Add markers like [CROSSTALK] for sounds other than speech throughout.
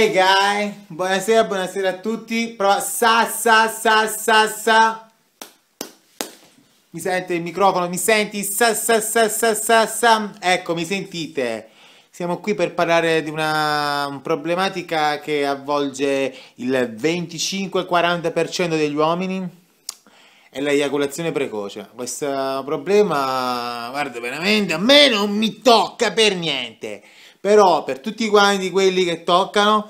Hey guy, buonasera, buonasera a tutti. Prova sa sa sa sa sa. Mi sente il microfono, mi senti? Sa sa sa sa sa sa. Ecco, mi sentite? Siamo qui per parlare di una problematica che avvolge il 25-40% degli uomini è l'eiaculazione precoce. Questo problema, guarda, veramente a me non mi tocca per niente. Però per tutti quanti quelli che toccano,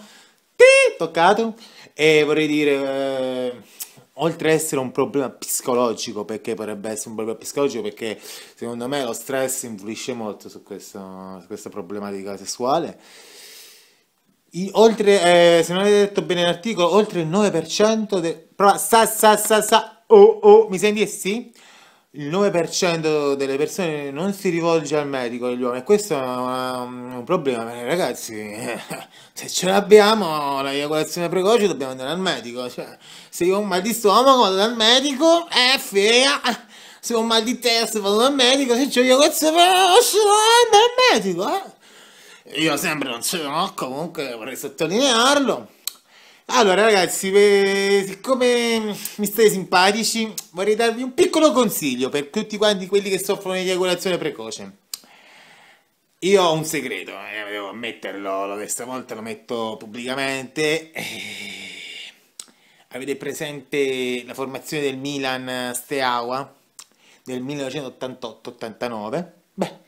ti toccato, e vorrei dire... Eh, oltre ad essere un problema psicologico, perché potrebbe essere un problema psicologico, perché secondo me lo stress influisce molto su, questo, su questa problematica sessuale. I, oltre, eh, se non avete detto bene l'articolo, oltre il 9% del... Sa, sa, sa, sa, oh, oh, mi senti? Sì? il 9% delle persone non si rivolge al medico degli uomini e questo è un, un problema ragazzi [LAUGHS] se ce l'abbiamo l'eiaculazione precoce dobbiamo andare al medico cioè, se ho un mal di stomaco vado dal medico è eh, fea se ho un mal di testa vado dal medico se ho eiaculazione precoce vado dal medico eh. io sempre non ce l'ho comunque vorrei sottolinearlo allora ragazzi, eh, siccome mi state simpatici, vorrei darvi un piccolo consiglio per tutti quanti quelli che soffrono di eiaculazione precoce. Io ho un segreto, eh, devo ammetterlo, questa volta lo metto pubblicamente. Eh, avete presente la formazione del Milan Steaua del 1988-89? Beh,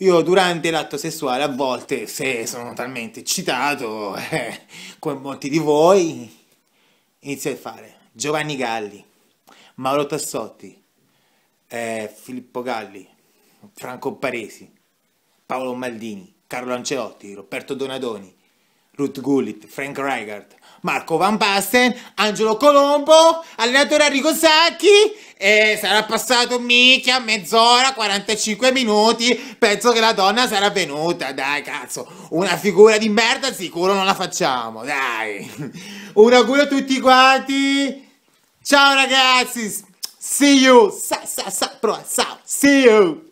io durante l'atto sessuale a volte, se sono talmente eccitato, [LAUGHS] eh, come molti di voi, inizio a fare Giovanni Galli, Mauro Tassotti, eh, Filippo Galli, Franco Paresi, Paolo Maldini, Carlo Ancelotti, Roberto Donadoni, Ruth Gullit, Frank Rijkaard, Marco Van Basten, Angelo Colombo, allenatore Arrigo Sacchi e sarà passato minchia mezz'ora, 45 minuti, penso che la donna sarà venuta, dai cazzo, una figura di merda sicuro non la facciamo, dai. [LAUGHS] Un augurio a tutti quanti, ciao ragazzi, see you, sa sa sa, bro, ciao, see you.